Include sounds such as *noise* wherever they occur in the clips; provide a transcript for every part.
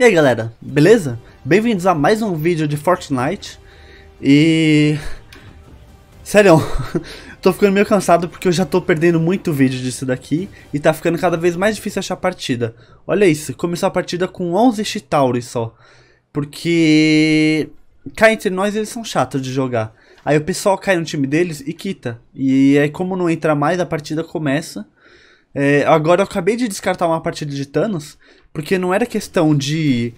E aí galera, beleza? Bem-vindos a mais um vídeo de Fortnite E... Sério, *laughs* tô ficando meio cansado porque eu já tô perdendo muito vídeo disso daqui E tá ficando cada vez mais difícil achar partida Olha isso, começou a partida com 11 Chitauri só Porque... Cá entre nós eles são chatos de jogar Aí o pessoal cai no time deles e quita E aí como não entra mais a partida começa é, agora eu acabei de descartar uma partida de Thanos, porque não era questão de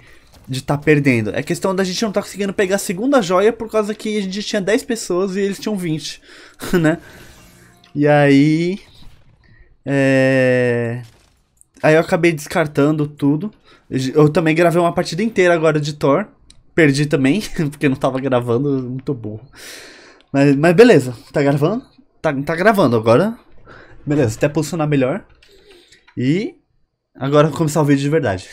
de estar tá perdendo. É questão da gente não estar tá conseguindo pegar a segunda joia por causa que a gente tinha 10 pessoas e eles tinham 20, *laughs* né? E aí... É... Aí eu acabei descartando tudo. Eu também gravei uma partida inteira agora de Thor. Perdi também, *laughs* porque não tava gravando, muito burro. Mas, mas beleza, tá gravando? Tá, tá gravando agora. Beleza, até posicionar melhor. E agora vou começar o vídeo de verdade.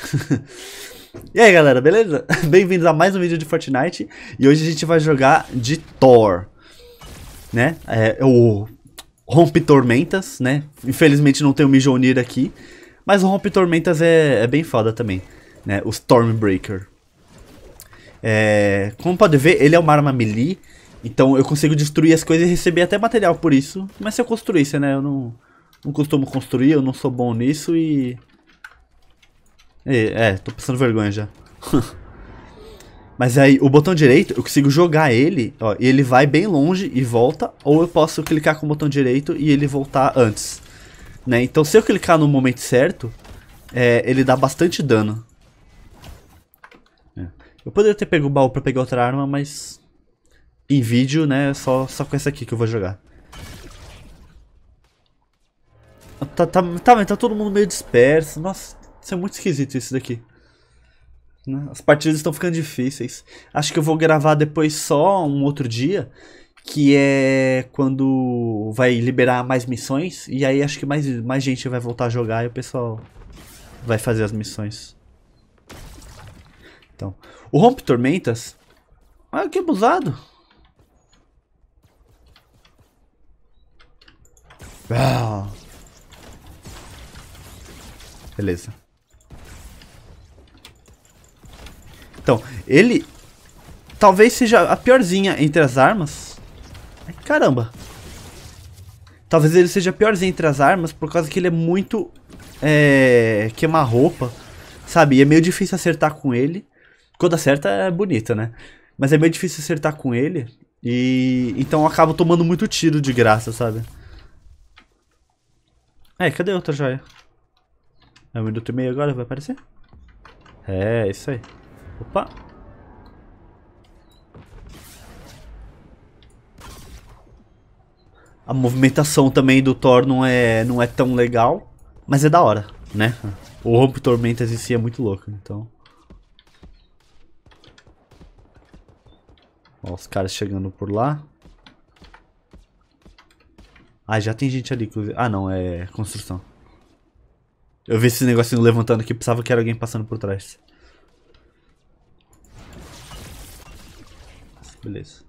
*laughs* e aí galera, beleza? *laughs* Bem-vindos a mais um vídeo de Fortnite. E hoje a gente vai jogar de Thor. Né? É, é o Rompe Tormentas, né? Infelizmente não tem o Mijonir aqui. Mas o Rompe Tormentas é, é bem foda também. Né? O Stormbreaker. É, como pode ver, ele é uma arma melee. Então eu consigo destruir as coisas e receber até material por isso. Mas se eu construísse, né? Eu não, não costumo construir, eu não sou bom nisso e... É, é tô passando vergonha já. *laughs* Mas aí, o botão direito, eu consigo jogar ele, ó, e ele vai bem longe e volta, ou eu posso clicar com o botão direito e ele voltar antes. Né? Então, se eu clicar no momento certo, é, ele dá bastante dano. É. Eu poderia ter pego o baú pra pegar outra arma, mas em vídeo, né? Só, só com essa aqui que eu vou jogar. Tá, tá, tá, tá todo mundo meio disperso. Nossa, isso é muito esquisito isso daqui. Né? As partidas estão ficando difíceis. Acho que eu vou gravar depois só um outro dia. Que é quando vai liberar mais missões. E aí acho que mais, mais gente vai voltar a jogar e o pessoal vai fazer as missões. Então, o Rompe Tormentas. Ah, que abusado! Beleza. Então, ele... Talvez seja a piorzinha entre as armas. Caramba. Talvez ele seja a piorzinha entre as armas por causa que ele é muito... É... Queima-roupa. Sabe? E é meio difícil acertar com ele. Quando acerta é bonita, né? Mas é meio difícil acertar com ele. E... Então eu acabo tomando muito tiro de graça, sabe? É, cadê a outra joia? É um minuto e meio agora, vai aparecer? É, isso aí. Opa! A movimentação também do Thor não é, não é tão legal, mas é da hora, né? O Rompo Tormentas em si é muito louco, então... Ó, os caras chegando por lá. Ah, já tem gente ali, inclusive. Ah, não, é construção. Eu vi esse negocinho levantando aqui, pensava que era alguém passando por trás. Beleza.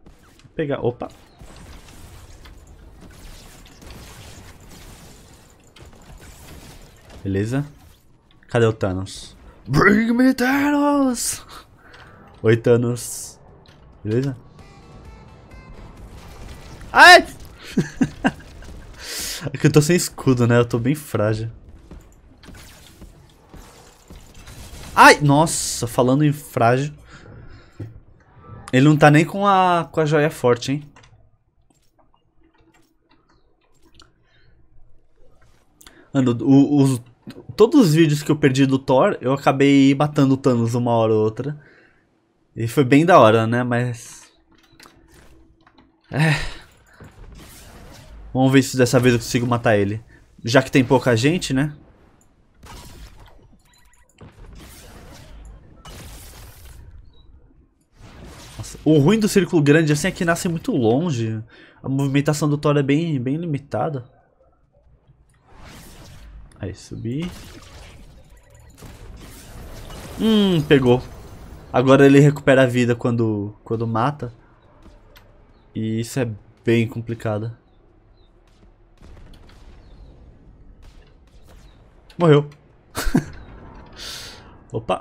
Vou pegar. Opa! Beleza. Cadê o Thanos? Bring me Thanos! Oi, Thanos. Beleza? Ai! que eu tô sem escudo, né? Eu tô bem frágil. Ai, nossa, falando em frágil. Ele não tá nem com a, com a joia forte, hein? Mano, o, os, todos os vídeos que eu perdi do Thor, eu acabei matando o Thanos uma hora ou outra. E foi bem da hora, né? Mas... É... Vamos ver se dessa vez eu consigo matar ele. Já que tem pouca gente, né? Nossa, o ruim do círculo grande assim é que nasce muito longe. A movimentação do Thor é bem, bem limitada. Aí, subi. Hum, pegou. Agora ele recupera a vida quando, quando mata. E isso é bem complicado. Morreu. *laughs* Opa.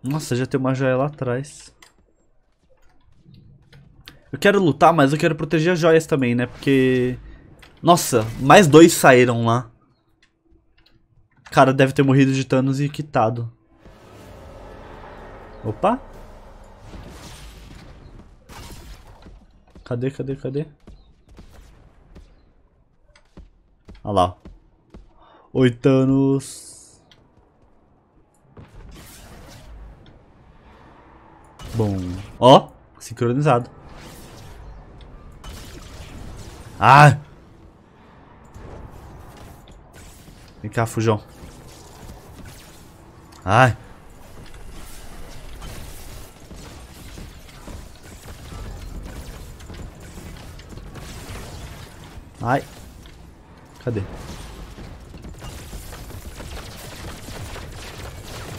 Nossa, já tem uma joia lá atrás. Eu quero lutar, mas eu quero proteger as joias também, né? Porque... Nossa, mais dois saíram lá. Cara, deve ter morrido de Thanos e quitado. Opa. Cadê, cadê, cadê? Olha lá, Oitanos. Bom. Ó, sincronizado. Ah! Vem cá, fujão. Ai. Ai. Cadê?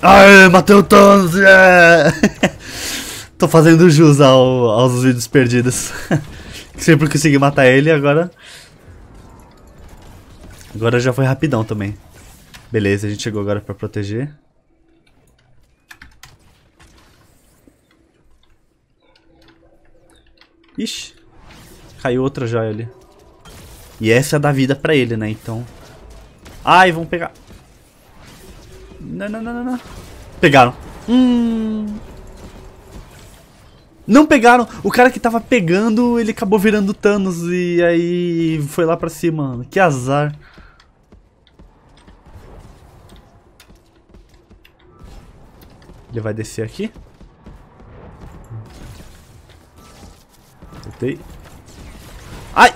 Aê, matei o Thanos! Yeah! Tô fazendo jus ao, aos vídeos perdidos. *laughs* Sempre consegui matar ele, agora... Agora já foi rapidão também. Beleza, a gente chegou agora pra proteger. Ixi, caiu outra joia ali. E essa é da vida pra ele, né? Então... Ai, vamos pegar... Não, não, não, não. Pegaram. Hum. Não pegaram. O cara que tava pegando, ele acabou virando Thanos e aí foi lá pra cima, mano. Que azar. Ele vai descer aqui. Voltei. Ai!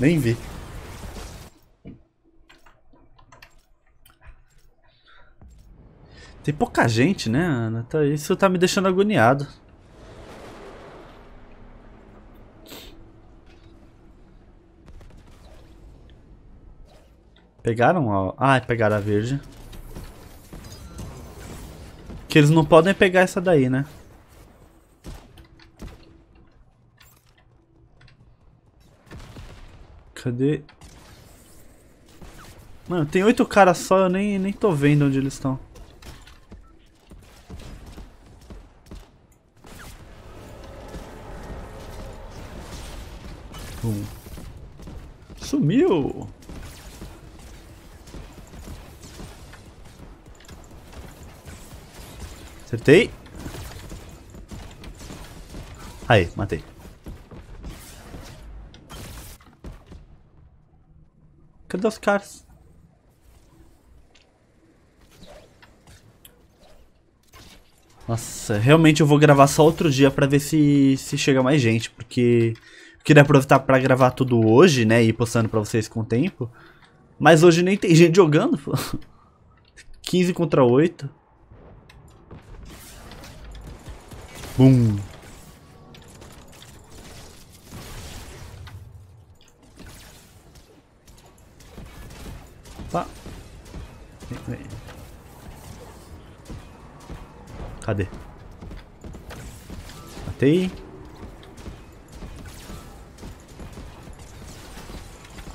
Nem vi. Tem pouca gente, né, Ana? Tá, isso tá me deixando agoniado. Pegaram a... Ah, é pegaram a verde. Que eles não podem pegar essa daí, né? Cadê? Mano, tem oito caras só, eu nem, nem tô vendo onde eles estão. Acertei. Aí, matei. Cadê os caras? Nossa, realmente eu vou gravar só outro dia pra ver se, se chega mais gente, porque eu queria aproveitar pra gravar tudo hoje, né, e ir postando pra vocês com o tempo. Mas hoje nem tem *laughs* gente jogando, pô. 15 *laughs* contra 8. Bum. Opa. Vem, vem. Cadê? Matei.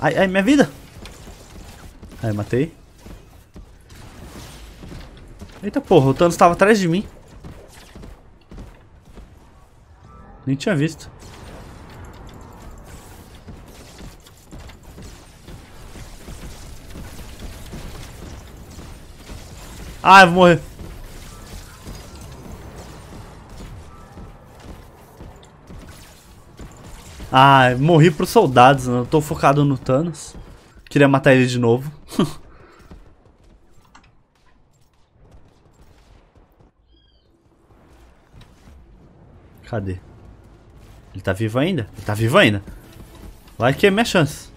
Ai, ai, minha vida! Ai, matei. Eita porra, o Thanos estava atrás de mim. Nem tinha visto. Ah, eu vou morrer. Ah, morri pros soldados, não. Né? tô focado no Thanos. Queria matar ele de novo. *laughs* Cadê? Ele tá vivo ainda? Ele tá vivo ainda. Vai que é minha chance.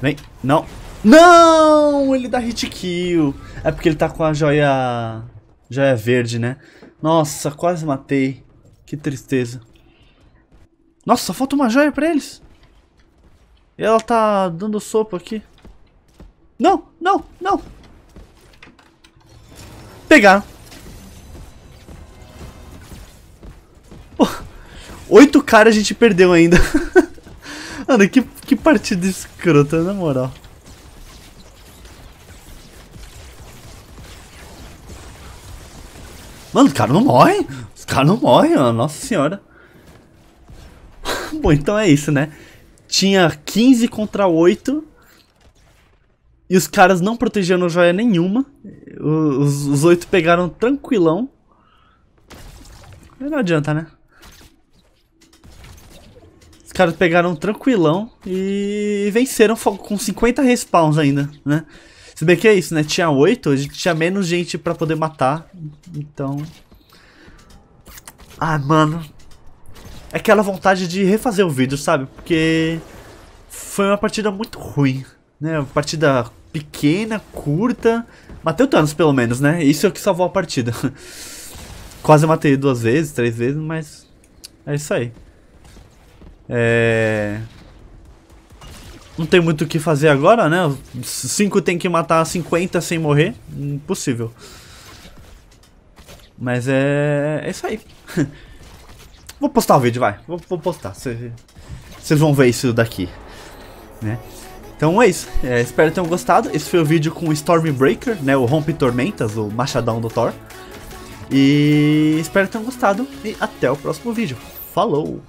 Vem. Não. Não! Ele dá hit kill. É porque ele tá com a joia... Joia verde, né? Nossa, quase matei. Que tristeza. Nossa, só falta uma joia pra eles. E ela tá dando sopa aqui. Não, não, não. Pegar. Pô, oito caras a gente perdeu ainda. *laughs* Mano, que, que partida escrota, na moral. Mano, os caras não morrem. Os caras não morrem, mano. Nossa senhora. *laughs* Bom, então é isso, né? Tinha 15 contra 8. E os caras não protegeram joia nenhuma. Os, os oito pegaram tranquilão. Não adianta, né? Os caras pegaram tranquilão e venceram com 50 respawns ainda, né? Se bem que é isso, né? Tinha oito a gente tinha menos gente pra poder matar. Então... Ah, mano. É aquela vontade de refazer o vídeo, sabe? Porque foi uma partida muito ruim, né? Uma partida pequena, curta. Matei o Thanos, pelo menos, né? Isso é o que salvou a partida. *laughs* Quase matei duas vezes, três vezes, mas... É isso aí. É... Não tem muito o que fazer agora, né? Cinco tem que matar 50 sem morrer. Impossível. Mas é... É isso aí. *laughs* Vou postar o vídeo, vai. Vou, vou postar. Vocês vão ver isso daqui. Né? Então é isso. É, espero que tenham gostado. Esse foi o vídeo com o Stormbreaker, né? O Rompe Tormentas, o Machadão do Thor. E espero que tenham gostado. E até o próximo vídeo. Falou!